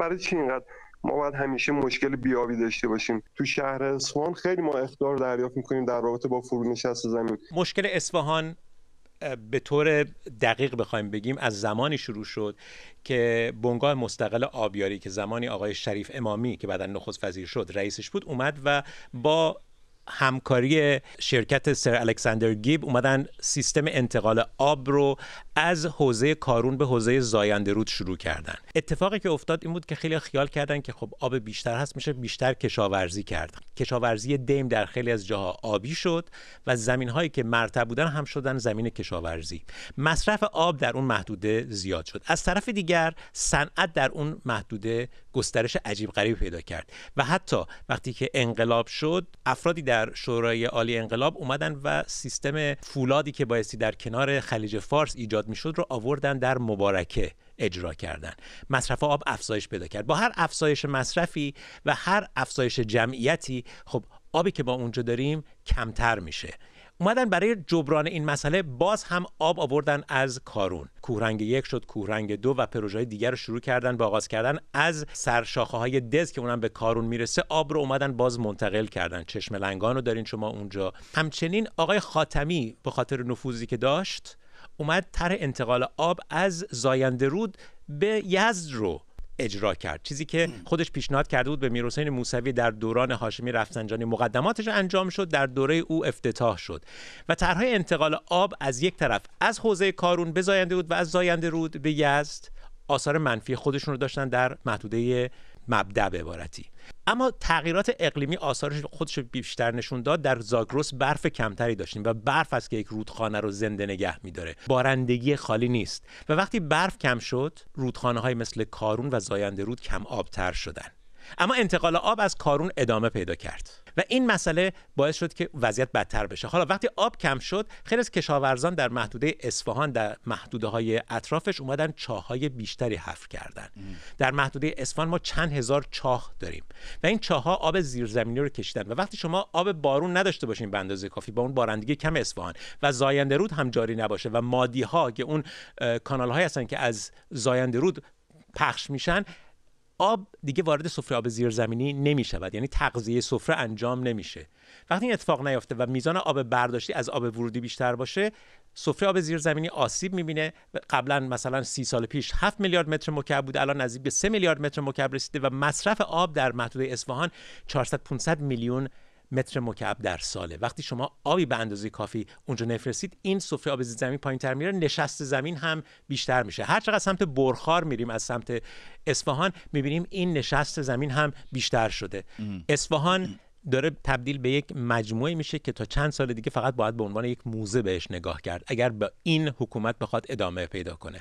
برای چی اینقدر ما باید همیشه مشکل بیابی داشته باشیم تو شهر اصفهان خیلی ما اخطار دریافت میکنیم در رابطه با فرونشست زمین مشکل اصفهان به طور دقیق بخوایم بگیم از زمانی شروع شد که بنگاه مستقل آبیاری که زمانی آقای شریف امامی که بعدا نخست وزیر شد رئیسش بود اومد و با همکاری شرکت سر الکساندر گیب اومدن سیستم انتقال آب رو از حوزه کارون به حوزه زاینده رود شروع کردن اتفاقی که افتاد این بود که خیلی خیال کردن که خب آب بیشتر هست میشه بیشتر کشاورزی کرد کشاورزی دیم در خیلی از جاها آبی شد و زمین هایی که مرتب بودن هم شدن زمین کشاورزی مصرف آب در اون محدوده زیاد شد از طرف دیگر صنعت در اون محدوده گسترش عجیب غریب پیدا کرد و حتی وقتی که انقلاب شد افرادی در در شورای عالی انقلاب اومدن و سیستم فولادی که بایستی در کنار خلیج فارس ایجاد میشد رو آوردن در مبارکه اجرا کردن مصرف آب افزایش پیدا کرد با هر افزایش مصرفی و هر افزایش جمعیتی خب آبی که با اونجا داریم کمتر میشه اومدن برای جبران این مسئله باز هم آب آوردن از کارون کوهرنگ یک شد کوهرنگ دو و پروژه دیگر رو شروع کردن و آغاز کردن از سرشاخه های دز که اونم به کارون میرسه آب رو اومدن باز منتقل کردن چشم لنگان رو دارین شما اونجا همچنین آقای خاتمی به خاطر نفوذی که داشت اومد طرح انتقال آب از زاینده رود به یزد رو اجرا کرد چیزی که خودش پیشنهاد کرده بود به حسین موسوی در دوران هاشمی رفسنجانی مقدماتش انجام شد در دوره او افتتاح شد و طرحهای انتقال آب از یک طرف از حوزه کارون به زاینده رود و از زاینده رود به یزد آثار منفی خودشون رو داشتن در محدوده مبدع به عبارتی اما تغییرات اقلیمی آثارش خودش بیشتر نشون داد در زاگروس برف کمتری داشتیم و برف است که یک رودخانه رو زنده نگه میداره بارندگی خالی نیست و وقتی برف کم شد رودخانه های مثل کارون و زاینده رود کم آبتر شدن اما انتقال آب از کارون ادامه پیدا کرد و این مسئله باعث شد که وضعیت بدتر بشه حالا وقتی آب کم شد خیلی از کشاورزان در محدوده اصفهان در محدوده های اطرافش اومدن چاه های بیشتری حفر کردن در محدوده اصفهان ما چند هزار چاه داریم و این چاه ها آب زیرزمینی رو کشیدن و وقتی شما آب بارون نداشته باشین به اندازه کافی با اون بارندگی کم اصفهان و زاینده رود هم جاری نباشه و مادی ها که اون کانال هایی هستن که از زاینده رود پخش میشن آب دیگه وارد سفره آب زیرزمینی نمی شود یعنی تغذیه سفره انجام نمیشه وقتی این اتفاق نیفته و میزان آب برداشتی از آب ورودی بیشتر باشه سفره آب زیرزمینی آسیب میبینه قبلا مثلا سی سال پیش 7 میلیارد متر مکعب بود الان نزدیک به 3 میلیارد متر مکعب رسیده و مصرف آب در محدوده اصفهان 400 500 میلیون متر مکعب در ساله وقتی شما آبی به اندازه کافی اونجا نفرستید این سفره آب زمین زمین تر میره نشست زمین هم بیشتر میشه هر چقدر سمت برخار میریم از سمت اصفهان میبینیم این نشست زمین هم بیشتر شده اصفهان داره تبدیل به یک مجموعه میشه که تا چند سال دیگه فقط باید به عنوان یک موزه بهش نگاه کرد اگر به این حکومت بخواد ادامه پیدا کنه